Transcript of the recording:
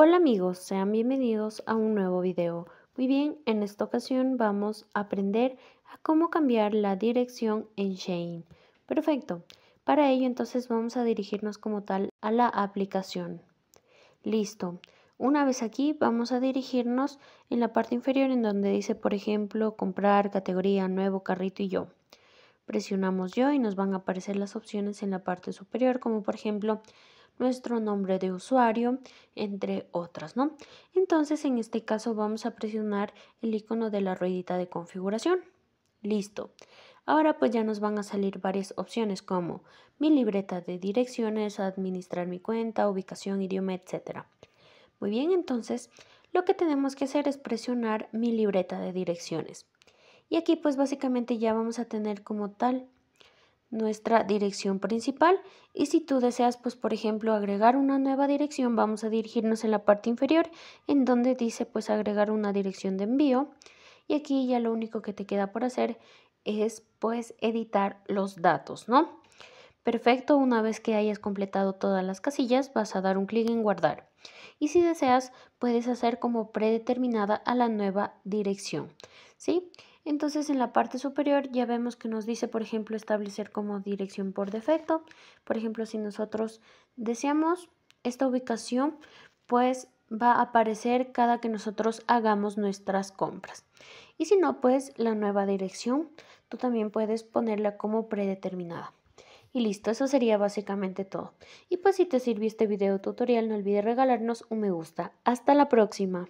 Hola amigos, sean bienvenidos a un nuevo video. Muy bien, en esta ocasión vamos a aprender a cómo cambiar la dirección en Shane. Perfecto, para ello entonces vamos a dirigirnos como tal a la aplicación. Listo, una vez aquí vamos a dirigirnos en la parte inferior en donde dice por ejemplo comprar, categoría, nuevo, carrito y yo. Presionamos yo y nos van a aparecer las opciones en la parte superior como por ejemplo nuestro nombre de usuario, entre otras, ¿no? Entonces, en este caso vamos a presionar el icono de la ruedita de configuración. Listo. Ahora pues ya nos van a salir varias opciones como mi libreta de direcciones, administrar mi cuenta, ubicación, idioma, etc. Muy bien, entonces lo que tenemos que hacer es presionar mi libreta de direcciones. Y aquí pues básicamente ya vamos a tener como tal nuestra dirección principal y si tú deseas pues por ejemplo agregar una nueva dirección vamos a dirigirnos en la parte inferior en donde dice pues agregar una dirección de envío y aquí ya lo único que te queda por hacer es pues editar los datos no perfecto una vez que hayas completado todas las casillas vas a dar un clic en guardar y si deseas puedes hacer como predeterminada a la nueva dirección sí entonces en la parte superior ya vemos que nos dice, por ejemplo, establecer como dirección por defecto. Por ejemplo, si nosotros deseamos esta ubicación, pues va a aparecer cada que nosotros hagamos nuestras compras. Y si no, pues la nueva dirección, tú también puedes ponerla como predeterminada. Y listo, eso sería básicamente todo. Y pues si te sirvió este video tutorial, no olvides regalarnos un me gusta. Hasta la próxima.